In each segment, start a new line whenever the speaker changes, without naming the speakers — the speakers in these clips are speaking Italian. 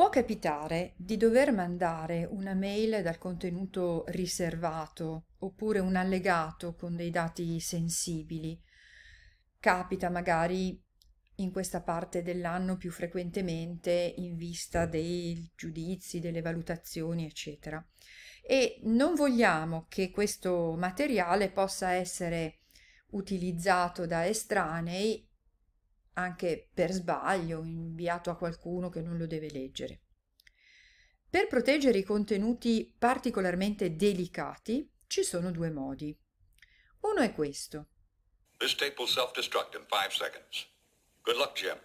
Può capitare di dover mandare una mail dal contenuto riservato oppure un allegato con dei dati sensibili. Capita magari in questa parte dell'anno più frequentemente in vista dei giudizi, delle valutazioni, eccetera. E non vogliamo che questo materiale possa essere utilizzato da estranei anche per sbaglio inviato a qualcuno che non lo deve leggere. Per proteggere i contenuti particolarmente delicati ci sono due modi. Uno è questo. This tape will self-destruct in 5 seconds. Good luck, Jim.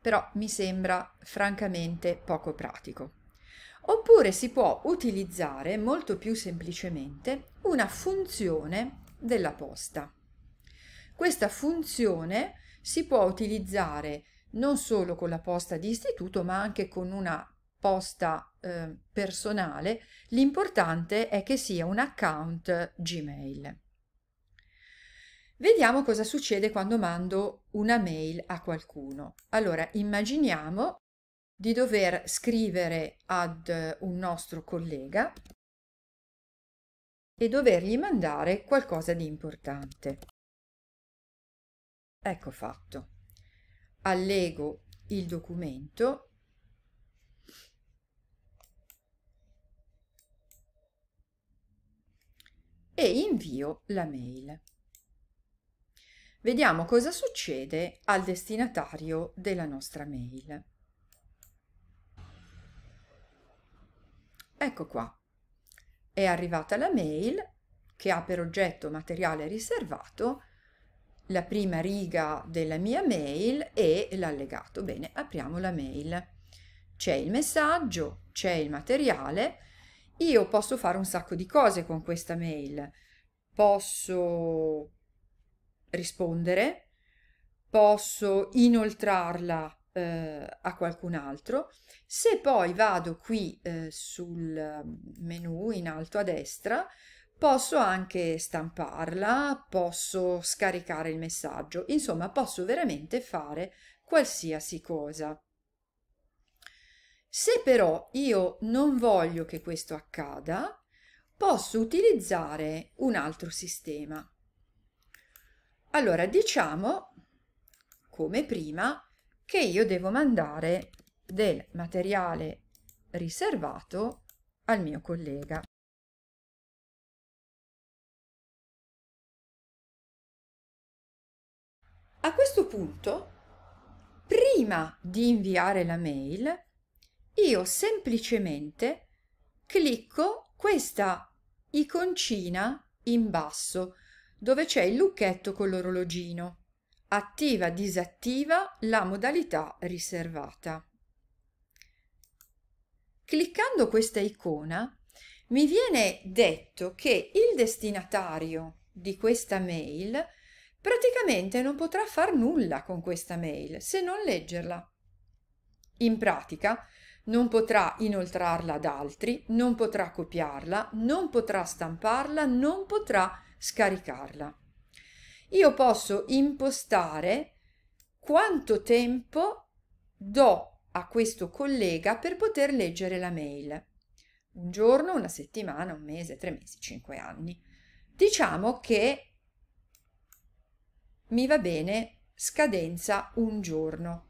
però mi sembra francamente poco pratico. Oppure si può utilizzare molto più semplicemente una funzione della posta. Questa funzione si può utilizzare non solo con la posta di istituto, ma anche con una posta eh, personale. L'importante è che sia un account Gmail. Vediamo cosa succede quando mando una mail a qualcuno. Allora, immaginiamo di dover scrivere ad un nostro collega e dovergli mandare qualcosa di importante. Ecco fatto. Allego il documento e invio la mail. Vediamo cosa succede al destinatario della nostra mail. Ecco qua. È arrivata la mail che ha per oggetto materiale riservato la prima riga della mia mail e l'allegato. Bene, apriamo la mail. C'è il messaggio, c'è il materiale. Io posso fare un sacco di cose con questa mail. Posso rispondere, posso inoltrarla eh, a qualcun altro. Se poi vado qui eh, sul mm, menu in alto a destra, posso anche stamparla, posso scaricare il messaggio, insomma posso veramente fare qualsiasi cosa. Se però io non voglio che questo accada, posso utilizzare un altro sistema. Allora, diciamo, come prima, che io devo mandare del materiale riservato al mio collega. A questo punto, prima di inviare la mail, io semplicemente clicco questa iconcina in basso dove c'è il lucchetto con l'orologino. Attiva-disattiva la modalità riservata. Cliccando questa icona mi viene detto che il destinatario di questa mail praticamente non potrà far nulla con questa mail se non leggerla. In pratica non potrà inoltrarla ad altri, non potrà copiarla, non potrà stamparla, non potrà scaricarla. Io posso impostare quanto tempo do a questo collega per poter leggere la mail. Un giorno, una settimana, un mese, tre mesi, cinque anni. Diciamo che mi va bene scadenza un giorno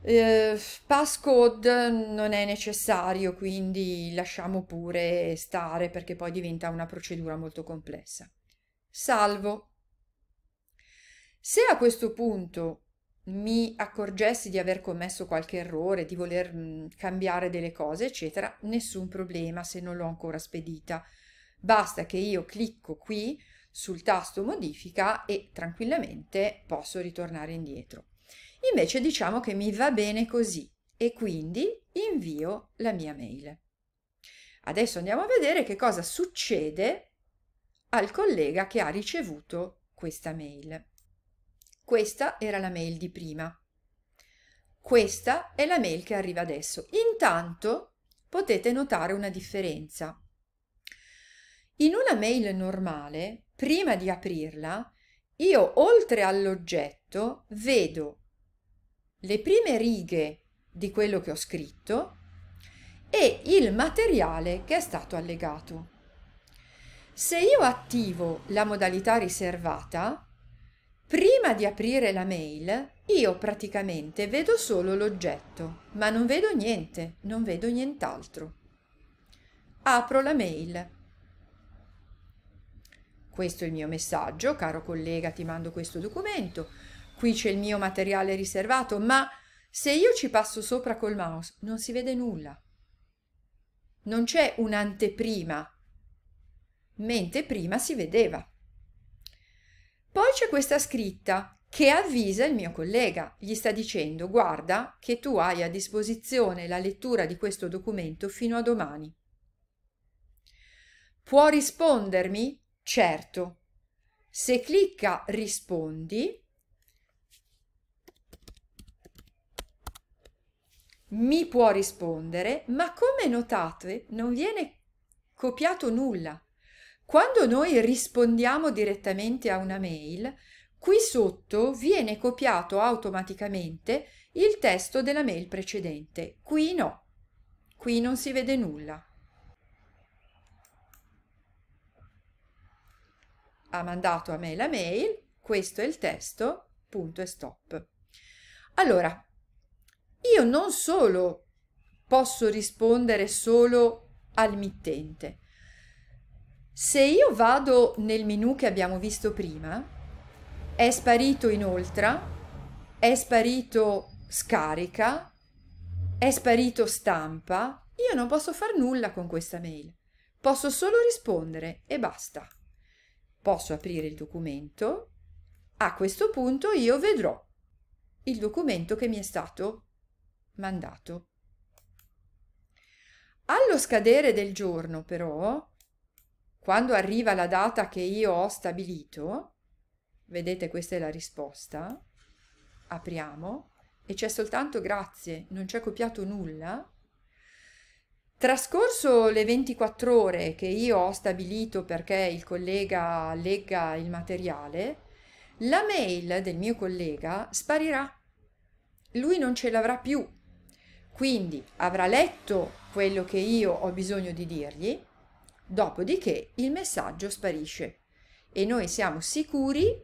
eh, passcode non è necessario, quindi lasciamo pure stare perché poi diventa una procedura molto complessa. Salvo. Se a questo punto mi accorgessi di aver commesso qualche errore, di voler mm, cambiare delle cose, eccetera, nessun problema se non l'ho ancora spedita. Basta che io clicco qui sul tasto modifica e tranquillamente posso ritornare indietro. Invece diciamo che mi va bene così e quindi invio la mia mail. Adesso andiamo a vedere che cosa succede al collega che ha ricevuto questa mail. Questa era la mail di prima. Questa è la mail che arriva adesso. Intanto potete notare una differenza. In una mail normale, prima di aprirla, io oltre all'oggetto vedo le prime righe di quello che ho scritto e il materiale che è stato allegato. Se io attivo la modalità riservata, prima di aprire la mail, io praticamente vedo solo l'oggetto, ma non vedo niente, non vedo nient'altro. Apro la mail. Questo è il mio messaggio, caro collega, ti mando questo documento qui c'è il mio materiale riservato, ma se io ci passo sopra col mouse non si vede nulla. Non c'è un'anteprima, mentre prima si vedeva. Poi c'è questa scritta che avvisa il mio collega, gli sta dicendo guarda che tu hai a disposizione la lettura di questo documento fino a domani. Può rispondermi? Certo. Se clicca rispondi, mi può rispondere, ma come notate non viene copiato nulla. Quando noi rispondiamo direttamente a una mail, qui sotto viene copiato automaticamente il testo della mail precedente. Qui no, qui non si vede nulla. Ha mandato a me la mail, questo è il testo, punto e stop. Allora, io non solo posso rispondere solo al mittente. Se io vado nel menu che abbiamo visto prima, è sparito inoltre, è sparito scarica, è sparito stampa, io non posso fare nulla con questa mail. Posso solo rispondere e basta. Posso aprire il documento. A questo punto io vedrò il documento che mi è stato mandato. Allo scadere del giorno, però, quando arriva la data che io ho stabilito, vedete questa è la risposta, apriamo e c'è soltanto grazie, non c'è copiato nulla. Trascorso le 24 ore che io ho stabilito perché il collega legga il materiale, la mail del mio collega sparirà. Lui non ce l'avrà più quindi avrà letto quello che io ho bisogno di dirgli, dopodiché il messaggio sparisce e noi siamo sicuri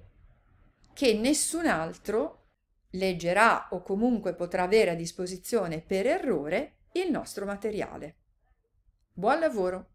che nessun altro leggerà o comunque potrà avere a disposizione per errore il nostro materiale. Buon lavoro!